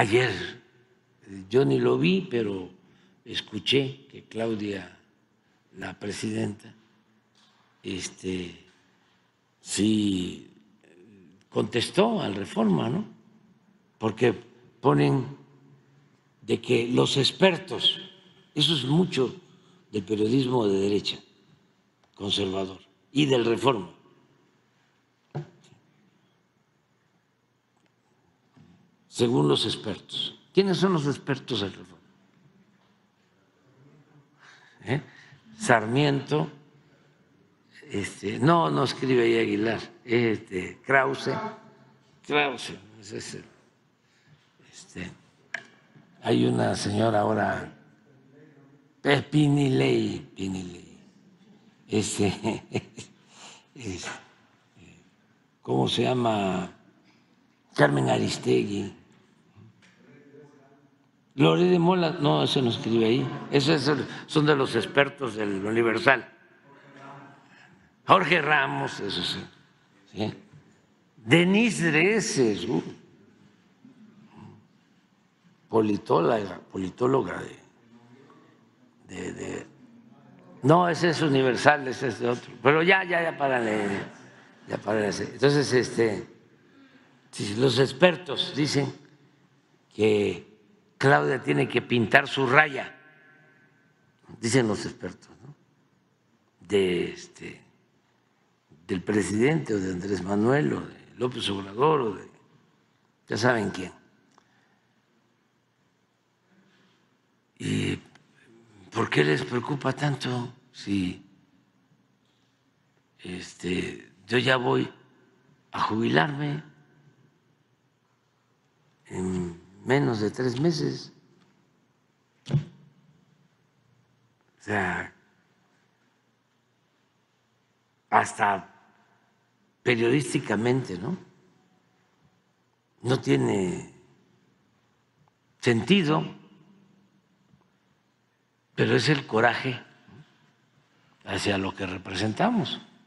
Ayer yo ni lo vi, pero escuché que Claudia, la presidenta, este, sí contestó al reforma, ¿no? Porque ponen de que los expertos, eso es mucho del periodismo de derecha, conservador, y del reforma, según los expertos. ¿Quiénes son los expertos del reforma? ¿Eh? Sarmiento, este, no, no escribe ahí Aguilar, este, Krause, Krause, este, hay una señora ahora, eh, Pinilei, Ley. este, eh, ¿cómo se llama? Carmen Aristegui, Lore de Mola, no, eso no escribe ahí. Esos son de los expertos del Universal. Jorge Ramos, eso sí. Denise Dreses, politóloga, politóloga No, ese es Universal, ese es de otro. Pero ya, ya, ya para Ya Entonces, este, los expertos dicen que Claudia tiene que pintar su raya, dicen los expertos, ¿no? de este, del presidente o de Andrés Manuel o de López Obrador o de ya saben quién. ¿Y por qué les preocupa tanto si este, yo ya voy a jubilarme? menos de tres meses. O sea, hasta periodísticamente, ¿no? No tiene sentido, pero es el coraje hacia lo que representamos.